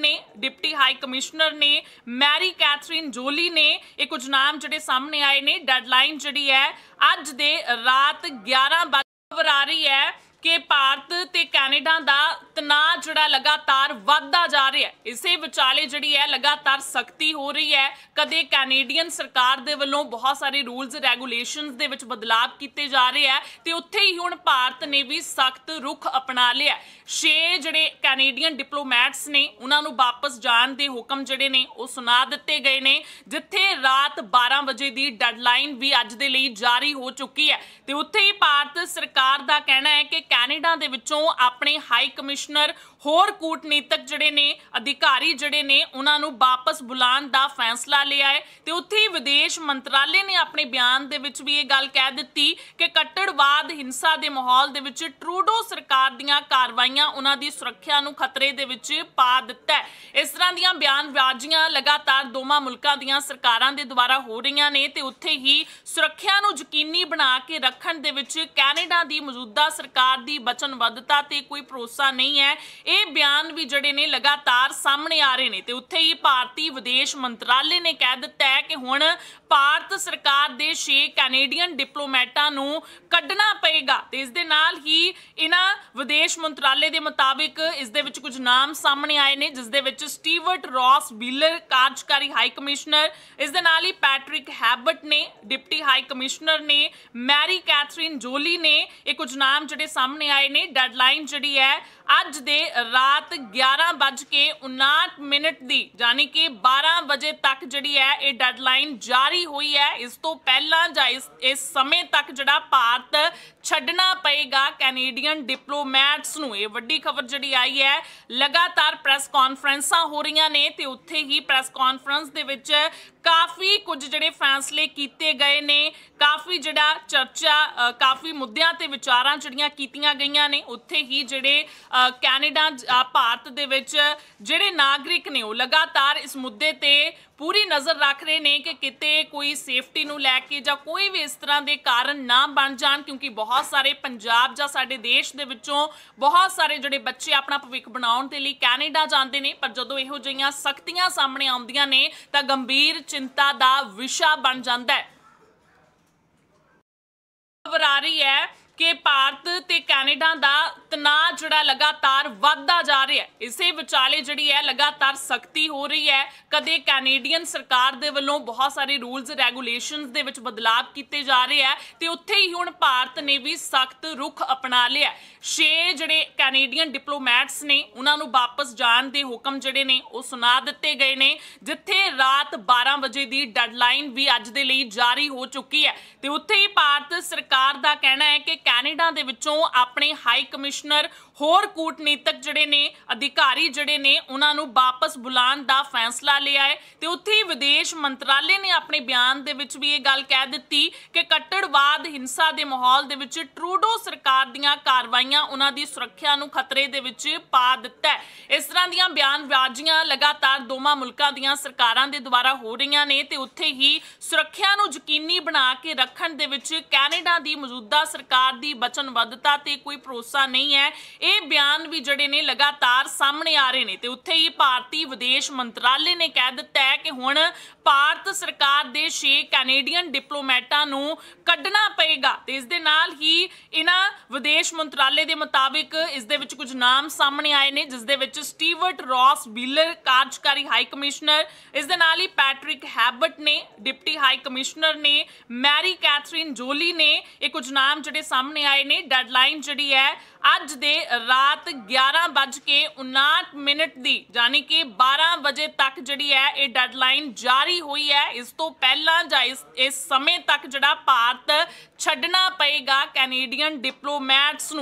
ਨੇ deputy high commissioner ਨੇ Mary Catherine Joly ਨੇ ਇਹ ਕੁਝ ਨਾਮ ਜਿਹੜੇ ਸਾਹਮਣੇ ਆਏ ਨੇ ਡੈਡਲਾਈਨ ਜਿਹੜੀ ਹੈ ਅੱਜ ਦੇ ਰਾਤ 11 ਵਜੇ ਆ ਰਹੀ ਹੈ ਕਿ ਭਾਰਤ ਤੇ ਕੈਨੇਡਾ ਦਾ ਤਣਾਅ ਜਿਹੜਾ ਲਗਾਤਾਰ ਵੱਧਦਾ ਜਾ ਰਿਹਾ ਹੈ ਇਸੇ ਵਿਚਾਲੇ ਜਿਹੜੀ ਹੈ ਲਗਾਤਾਰ ਸਖਤੀ ਹੋ ਰਹੀ ਹੈ ਕਦੇ ਕੈਨੇਡੀਅਨ ਸਰਕਾਰ ਦੇ ਵੱਲੋਂ ਬਹੁਤ ਸਾਰੇ ਰੂਲਸ ਰੈਗੂਲੇਸ਼ਨਸ ਦੇ ਵਿੱਚ ਬਦਲਾਅ ਕੀਤੇ ਜਾ ਰਹੇ ਆ ਤੇ ਉੱਥੇ ਹੀ ਹੁਣ ਭਾਰਤ ਨੇ ਵੀ ਸਖਤ ਰੁਖ ਅਪਣਾ ਲਿਆ ਛੇ ਜਿਹੜੇ ਕੈਨੇਡੀਅਨ ਡਿਪਲੋਮੈਟਸ ਨੇ ਉਹਨਾਂ ਨੂੰ ਵਾਪਸ ਜਾਣ ਦੇ ਹੁਕਮ ਜਿਹੜੇ ਨੇ ਉਹ ਸੁਣਾ ਦਿੱਤੇ ਗਏ ਨੇ ਜਿੱਥੇ ਰਾਤ 12 ਵਜੇ ਦੀ ਡੈਡਲਾਈਨ ਵੀ ਅੱਜ ਦੇ ਲਈ ਜਾਰੀ ਹੋ ਚੁੱਕੀ ਹੈ ਤੇ ਉੱਥੇ ਹੀ ਭਾਰਤ ਸਰਕਾਰ ਦਾ ਕਹਿਣਾ ਹੈ ਕਿ ਕੈਨੇਡਾ ਦੇ ਵਿੱਚੋਂ ਆਪਣੇ ਹਾਈ ਕਮਿਸ਼ਨਰ ਹੋਰ ਕੂਟਨੀਤਕ ਜਿਹੜੇ ਨੇ ਅਧਿਕਾਰੀ ਜਿਹੜੇ ਨੇ ਉਹਨਾਂ ਨੂੰ ਵਾਪਸ ਬੁਲਾਉਣ ਦਾ ਫੈਸਲਾ ਲਿਆ ਹੈ ਤੇ ਉੱਥੇ ਵਿਦੇਸ਼ ਮੰਤਰਾਲੇ ਨੇ ਆਪਣੇ ਬਿਆਨ ਦੇ ਵਿੱਚ ਵੀ ਇਹ ਗੱਲ ਕਹਿ ਦਿੱਤੀ ਕਿ ਕੱਟੜਵਾਦ ਹਿੰਸਾ ਦੇ ਮਾਹੌਲ ਦੇ ਵਿੱਚ ਟਰੂਡੋ ਸਰਕਾਰ ਦੀਆਂ ਕਾਰਵਾਈਆਂ ਉਹਨਾਂ ਦੀ ਸੁਰੱਖਿਆ ਨੂੰ ਖਤਰੇ ਦੇ ਵਿੱਚ ਪਾ ਦਿੱਤਾ ਹੈ ਇਸ ਤਰ੍ਹਾਂ ਦੀਆਂ ਬਿਆਨ ਵਿਆਜੀਆਂ ਲਗਾਤਾਰ ਦੋਵਾਂ ਮੁਲਕਾਂ ਦੀਆਂ ਸਰਕਾਰਾਂ ਦੇ ਦੁਆਰਾ ਹੋ ਰਹੀਆਂ ਨੇ ਤੇ ਉੱਥੇ ਹੀ ਸੁਰੱਖਿਆ ਨੂੰ ਯਕੀਨੀ ਬਣਾ ਕੇ ਰੱਖਣ ਦੇ ਵਿੱਚ ਕੈਨੇਡਾ ਦੀ ਮੌਜੂਦਾ ਸਰਕਾਰ ਸਰਕਾਰ ਦੀ ਬਚਨਬੱਧਤਾ ਤੇ ਕੋਈ ਭਰੋਸਾ ਨਹੀਂ ਹੈ ਇਹ ਬਿਆਨ ਵੀ ਜਿਹੜੇ ਨੇ ਲਗਾਤਾਰ ਸਾਹਮਣੇ ਆ ਰਹੇ ਨੇ ਤੇ ਉੱਥੇ ਹੀ ਭਾਰਤੀ ਵਿਦੇਸ਼ ਮੰਤਰਾਲੇ ਨੇ ਕਹਿ ਦਿੱਤਾ ਹੈ ਕਿ ਹੁਣ ਭਾਰਤ ਸਰਕਾਰ ਦੇ 6 ਕੈਨੇਡੀਅਨ ਡਿਪਲੋਮੈਟਾਂ ਨੂੰ ਕੱਢਣਾ ਪਏਗਾ ਤੇ ਇਸ ਦੇ ਨਾਲ ਹੀ ਇਹਨਾਂ ਵਿਦੇਸ਼ ਮੰਤਰਾਲੇ ਦੇ ਮੁਤਾਬਿਕ ਇਸ ਦੇ ਵਿੱਚ ਕੁਝ ਨਾਮ ਸਾਹਮਣੇ ਆਏ ਨੇ ਜਿਸ ਦੇ ਵਿੱਚ ਸਟੀਵਰਟ ਰੌਸ ਬੀਲਰ ਕਾਰਜਕਾਰੀ ਹਾਈ ਕਮਿਸ਼ਨਰ ਇਸ ਦੇ ਨਾਲ ਹੀ ਪੈਟ੍ਰਿਕ ਹੈਬਟ ਨੇ ਡਿਪਟੀ ਹਾਈ ਕਮਿਸ਼ਨਰ ਨੇ ਮੈਰੀ ਕੈਥਰੀਨ ਜੋਲੀ ਨੇ ਇਹ ਕੁਝ ਨਾਮ ਜਿਹੜੇ ਸਾਹਮਣੇ ਆਏ ਨੇ ਡੈਡਲਾਈਨ ਜਿਹੜੀ ਹੈ ਅੱਜ ਦੇ ਰਾਤ 11:59 ਮਿੰਟ ਦੀ ਯਾਨੀ ਕਿ 12 ਵਜੇ ਤੱਕ ਜਿਹੜੀ ਹੈ ਇਹ ਡੈਡਲਾਈਨ ਜਾਰੀ ਹੋਈ ਹੈ ਇਸ ਤੋਂ ਪਹਿਲਾਂ ਜਾਂ ਇਸ ਸਮੇਂ ਤੱਕ ਜਿਹੜਾ ਭਾਰਤ ਛੱਡਣਾ ਪਏਗਾ ਕੈਨੇਡੀਅਨ ਡਿਪਲੋਮੈਟਸ ਨੂੰ ਇਹ ਵੱਡੀ ਖਬਰ ਜਿਹੜੀ ਆਈ ਹੈ ਲਗਾਤਾਰ ਪ੍ਰੈਸ ਕਾਨਫਰੰਸਾਂ ਹੋ ਰਹੀਆਂ ਨੇ ਤੇ ਉੱਥੇ ਹੀ ਪ੍ਰੈਸ ਕਾਨਫਰੰਸ ਦੇ ਵਿੱਚ ਕਾਫੀ ਕੁਝ ਜਿਹੜੇ ਫੈਸਲੇ ਕੀਤੇ ਗਏ ਨੇ ਕਾਫੀ ਜਿਹੜਾ ਚਰਚਾ ਕਾਫੀ ਮੁੱਦਿਆਂ ਤੇ ਵਿਚਾਰਾਂ ਜਿਹੜੀਆਂ ਕੀਤੀਆਂ ਗਈਆਂ ਨੇ ਉੱਥੇ ਹੀ ਜਿਹੜੇ ਕੈਨੇਡਾ ਭਾਰਤ ਦੇ ਵਿੱਚ ਜਿਹੜੇ ਨਾਗਰਿਕ ਨੇ ਉਹ ਲਗਾਤਾਰ ਇਸ ਮੁੱਦੇ ਤੇ ਪੂਰੀ ਨਜ਼ਰ ਰੱਖ ਰਹੇ ਨੇ ਕਿ ਕਿਤੇ ਕੋਈ ਸੇਫਟੀ ਨੂੰ ਲੈ ਕੇ ਜਾਂ ਕੋਈ ਵੀ ਇਸ ਤਰ੍ਹਾਂ ਦੇ ਕਾਰਨ ਨਾ ਬਣ ਜਾਣ ਕਿਉਂਕਿ ਬਹੁਤ ਸਾਰੇ ਪੰਜਾਬ ਜਾਂ ਸਾਡੇ ਦੇਸ਼ ਦੇ ਵਿੱਚੋਂ ਬਹੁਤ ਸਾਰੇ ਜਿਹੜੇ ਬੱਚੇ ਆਪਣਾ ਭਵਿੱਖ ਬਣਾਉਣ ਦੇ ਲਈ ਕੈਨੇਡਾ ਜਾਂਦੇ ਨੇ ਪਰ ਜਦੋਂ ਇਹੋ ਜਿਹੀਆਂ ਸਖਤੀਆਂ ਸਾਹਮਣੇ ਆਉਂਦੀਆਂ ਨੇ ਤਾਂ ਗੰਭੀਰ ਚਿੰਤਾ ਦਾ ਵਿਸ਼ਾ ਬਣ ਜਾਂਦਾ ਹੈ ਖਬਰ ਆ ਰਹੀ ਹੈ ਕਿ ਭਾਰਤ ਤੇ ਕੈਨੇਡਾ ਦਾ ਤਣਾਅ ਜਿਹੜਾ ਲਗਾਤਾਰ ਵੱਧਦਾ ਜਾ ਰਿਹਾ ਹੈ ਇਸੇ ਵਿਚਾਲੇ ਜਿਹੜੀ ਹੈ ਲਗਾਤਾਰ ਸਖਤੀ ਹੋ ਰਹੀ ਹੈ ਕਦੇ ਕੈਨੇਡੀਅਨ ਸਰਕਾਰ ਦੇ ਵੱਲੋਂ ਬਹੁਤ ਸਾਰੇ ਰੂਲਸ ਰੈਗੂਲੇਸ਼ਨਸ ਦੇ ਵਿੱਚ ਬਦਲਾਅ ਕੀਤੇ ਜਾ ਰਹੇ ਹੈ ਤੇ ਉੱਥੇ ਹੀ ਹੁਣ ਭਾਰਤ ਨੇ ਵੀ ਸਖਤ ਰੁਖ ਅਪਣਾ ਲਿਆ ਛੇ ਜਿਹੜੇ ਕੈਨੇਡੀਅਨ ਡਿਪਲੋਮੈਟਸ ਨੇ ਉਹਨਾਂ ਨੂੰ ਵਾਪਸ ਜਾਣ ਦੇ ਹੁਕਮ ਜਿਹੜੇ ਨੇ ਉਹ ਸੁਣਾ ਦਿੱਤੇ ਗਏ ਨੇ ਜਿੱਥੇ ਰਾਤ 12 ਵਜੇ ਦੀ ਡੈਡਲਾਈਨ ਵੀ ਅੱਜ ਦੇ ਲਈ ਜਾਰੀ ਹੋ ਚੁੱਕੀ ਹੈ ਤੇ ਉੱਥੇ ਹੀ ਭਾਰਤ ਸਰਕਾਰ ਦਾ ਕਹਿਣਾ ਹੈ ਕਿ ਕੈਨੇਡਾ ਦੇ ਵਿੱਚੋਂ ਆਪਣੇ ਹਾਈ ਕਮਿਸ਼ਨਰ ਹੋਰ ਕੂਟਨੀਤਕ ਜਿਹੜੇ ਨੇ ਅਧਿਕਾਰੀ ਜਿਹੜੇ ਨੇ ਉਹਨਾਂ ਨੂੰ ਵਾਪਸ ਬੁਲਾਉਣ ਦਾ ਫੈਸਲਾ ਲਿਆ ਹੈ ਤੇ ਉੱਥੇ ਹੀ ਵਿਦੇਸ਼ ਮੰਤਰਾਲੇ ਨੇ ਆਪਣੇ ਬਿਆਨ ਦੇ ਵਿੱਚ ਵੀ ਇਹ ਗੱਲ ਕਹਿ ਦਿੱਤੀ ਕਿ ਕੱਟੜਵਾਦ ਹਿੰਸਾ ਦੇ ਮਾਹੌਲ ਦੇ ਵਿੱਚ ਟਰੂਡੋ ਸਰਕਾਰ ਦੀਆਂ ਕਾਰਵਾਈਆਂ ਉਹਨਾਂ ਦੀ ਸੁਰੱਖਿਆ ਨੂੰ ਖਤਰੇ ਦੇ ਵਿੱਚ ਪਾ ਦਿੱਤਾ ਹੈ ਇਸ ਤਰ੍ਹਾਂ ਦੀਆਂ ਬਿਆਨਬਾਜ਼ੀਆਂ ਲਗਾਤਾਰ ਦੋਵਾਂ ਮੁਲਕਾਂ ਦੀਆਂ ਸਰਕਾਰਾਂ ਦੇ ਦੁਆਰਾ ਹੋ ਰਹੀਆਂ ਨੇ ਤੇ ਉੱਥੇ ਹੀ ਸੁਰੱਖਿਆ ਨੂੰ ਯਕੀਨੀ ਬਣਾ ਕੇ ਰੱਖਣ ਦੇ ਵਿੱਚ ਕੈਨੇਡਾ ਦੀ ਮੌਜੂਦਾ ਸਰਕਾਰ ਦੀ ਬਚਨਬੱਧਤਾ ਤੇ ਕੋਈ ਭਰੋਸਾ ਨਹੀਂ ਹੈ ਇਹ ਬਿਆਨ ਵੀ ਜਿਹੜੇ ਨੇ ਲਗਾਤਾਰ ਸਾਹਮਣੇ ਆ ਰਹੇ ਨੇ ਤੇ ਉੱਥੇ ਹੀ ਭਾਰਤੀ ਵਿਦੇਸ਼ ਮੰਤਰਾਲੇ ਨੇ ਕਹਿ ਦਿੱਤਾ ਹੈ ਕਿ ਹੁਣ ਭਾਰਤ ਸਰਕਾਰ ਦੇ 6 ਕੈਨੇਡੀਅਨ ਡਿਪਲੋਮੈਟਾਂ ਨੂੰ ਕੱਢਣਾ ਪਏਗਾ ਤੇ ਇਸ ਦੇ ਨਾਲ ਹੀ ਇਹਨਾਂ ਵਿਦੇਸ਼ ਮੰਤਰਾਲੇ ਦੇ ਮੁਤਾਬਿਕ ਇਸ ਦੇ ਵਿੱਚ ਕੁਝ ਨਾਮ ਸਾਹਮਣੇ ਆਏ ਨੇ ਜਿਸ ਦੇ ਵਿੱਚ ਸਟੀਵਰਟ ਰੌਸ ਬੀਲਰ ਕਾਰਜਕਾਰੀ ਹਾਈ ਕਮਿਸ਼ਨਰ ਇਸ ਦੇ ਨਾਲ ਹੀ ਪੈਟ੍ਰਿਕ ਹੈਬਟ ਨੇ ਡਿਪਟੀ ਹਾਈ ਕਮਿਸ਼ਨਰ ਨੇ ਮੈਰੀ ਕੈਥਰੀਨ ਜੋਲੀ ਨੇ ਇਹ ਕੁਝ ਨਾਮ ਜਿਹੜੇ ਸਾਹਮਣੇ ਸਾਹਮਣੇ ਆਏ ਨੇ ਡੈਡਲਾਈਨ ਜਿਹੜੀ ਹੈ ਅੱਜ ਦੇ ਰਾਤ 11:59 ਮਿੰਟ ਦੀ ਯਾਨੀ ਕਿ 12 ਵਜੇ ਤੱਕ ਜਿਹੜੀ ਹੈ ਇਹ ਡੈਡਲਾਈਨ ਜਾਰੀ ਹੋਈ ਹੈ ਇਸ ਤੋਂ ਪਹਿਲਾਂ ਜਾਂ ਇਸ ਸਮੇਂ ਤੱਕ ਜਿਹੜਾ ਭਾਰਤ ਛੱਡਣਾ ਪਏਗਾ ਕੈਨੇਡੀਅਨ ਡਿਪਲੋਮੈਟਸ ਨੂੰ